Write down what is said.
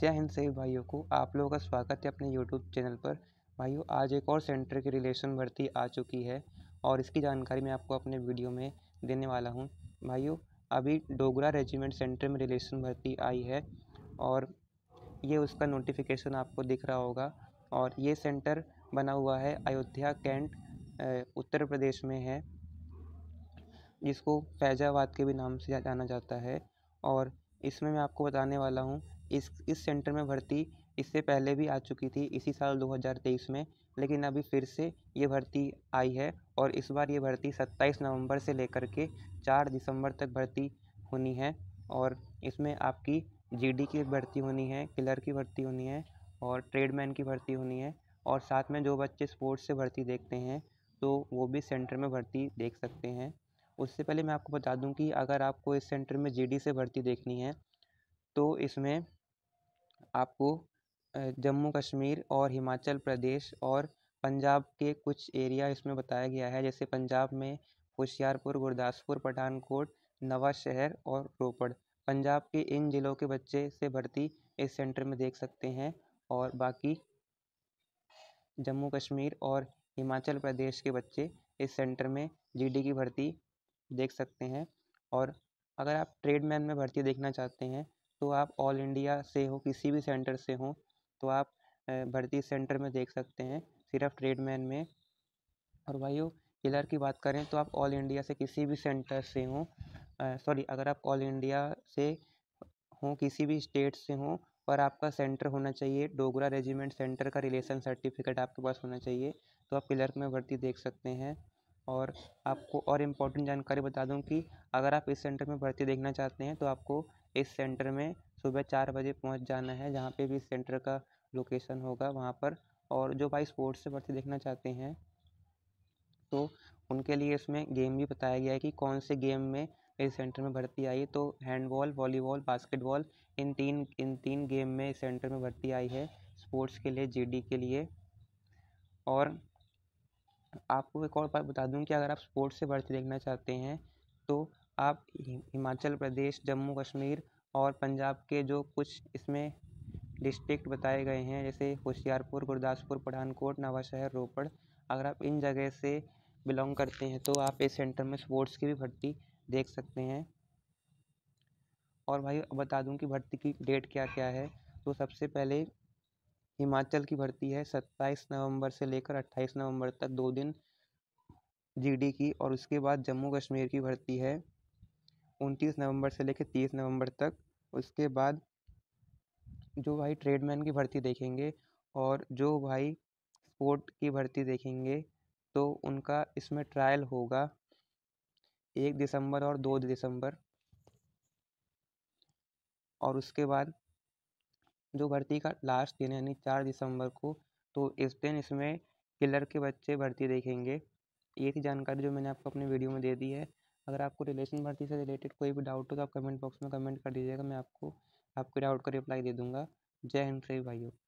जय हिंद सभी भाइयों को आप लोगों का स्वागत है अपने यूट्यूब चैनल पर भाइयों आज एक और सेंटर की रिलेशन भर्ती आ चुकी है और इसकी जानकारी मैं आपको अपने वीडियो में देने वाला हूं भाइयों अभी डोगरा रेजिमेंट सेंटर में रिलेशन भर्ती आई है और ये उसका नोटिफिकेशन आपको दिख रहा होगा और ये सेंटर बना हुआ है अयोध्या कैंट उत्तर प्रदेश में है जिसको फैजाबाद के भी नाम से जाना जाता है और इसमें मैं आपको बताने वाला हूँ इस इस सेंटर में भर्ती इससे पहले भी आ चुकी थी इसी साल 2023 में लेकिन अभी फिर से ये भर्ती आई है और इस बार ये भर्ती 27 नवंबर से लेकर के 4 दिसंबर तक भर्ती होनी है और इसमें आपकी जीडी की भर्ती होनी है किलर की भर्ती होनी है और ट्रेडमैन की भर्ती होनी है और साथ में जो बच्चे स्पोर्ट्स से भर्ती देखते हैं तो वो भी सेंटर में भर्ती देख सकते हैं उससे पहले मैं आपको बता दूं कि अगर आपको इस सेंटर में जीडी से भर्ती देखनी है तो इसमें आपको जम्मू कश्मीर और हिमाचल प्रदेश और पंजाब के कुछ एरिया इसमें बताया गया है जैसे पंजाब में होशियारपुर गुरदासपुर पठानकोट नवाशहर और रोपड़ पंजाब के इन ज़िलों के बच्चे से भर्ती इस सेंटर में देख सकते हैं और बाकी जम्मू कश्मीर और हिमाचल प्रदेश के बच्चे इस सेंटर में जीडी की भर्ती देख सकते हैं और अगर आप ट्रेडमैन में भर्ती देखना चाहते हैं तो आप ऑल इंडिया से हो किसी भी सेंटर से हो तो आप भर्ती सेंटर में देख सकते हैं सिर्फ ट्रेडमैन में और भाइयों किलर की बात करें तो आप ऑल इंडिया से किसी भी सेंटर से हो सॉरी अगर आप ऑल इंडिया से हों किसी भी स्टेट से हों पर आपका सेंटर होना चाहिए डोगरा रेजिमेंट सेंटर का रिलेशन सर्टिफिकेट आपके पास होना चाहिए तो आप क्लर्क में भर्ती देख सकते हैं और आपको और इम्पोर्टेंट जानकारी बता दूं कि अगर आप इस सेंटर में भर्ती देखना चाहते हैं तो आपको इस सेंटर में सुबह चार बजे पहुंच जाना है जहाँ पे भी सेंटर का लोकेशन होगा वहाँ पर और जो भाई स्पोर्ट्स से भर्ती देखना चाहते हैं तो उनके लिए इसमें गेम भी बताया गया है कि कौन से गेम में इस सेंटर में भर्ती आई तो हैंडबॉल वॉलीबॉल बास्केटबॉल इन तीन इन तीन गेम में इस सेंटर में भर्ती आई है स्पोर्ट्स के लिए जीडी के लिए और आपको एक और बात बता दूं कि अगर आप स्पोर्ट्स से भर्ती देखना चाहते हैं तो आप हिमाचल प्रदेश जम्मू कश्मीर और पंजाब के जो कुछ इसमें डिस्ट्रिक्ट बताए गए हैं जैसे होशियारपुर गुरदासपुर पठानकोट नवाशहर रोपड़ अगर आप इन जगह से बिलोंग करते हैं तो आप इस सेंटर में स्पोर्ट्स की भी भर्ती देख सकते हैं और भाई बता दूं कि भर्ती की डेट क्या क्या है तो सबसे पहले हिमाचल की भर्ती है सत्ताईस नवंबर से लेकर अट्ठाईस नवंबर तक दो दिन जीडी की और उसके बाद जम्मू कश्मीर की भर्ती है उनतीस नवंबर से लेकर तीस नवंबर तक उसके बाद जो भाई ट्रेडमैन की भर्ती देखेंगे और जो भाई स्पोर्ट की भर्ती देखेंगे तो उनका इसमें ट्रायल होगा एक दिसंबर और दो दिसंबर और उसके बाद जो भर्ती का लास्ट दिन यानी चार दिसंबर को तो इस दिन इसमें किलर के बच्चे भर्ती देखेंगे ये थी जानकारी जो मैंने आपको अपने वीडियो में दे दी है अगर आपको रिलेशन भर्ती से रिलेटेड कोई भी डाउट हो तो आप कमेंट बॉक्स में कमेंट कर दीजिएगा मैं आपको आपके डाउट का रिप्लाई दे दूँगा जय हिंद सही भाइयों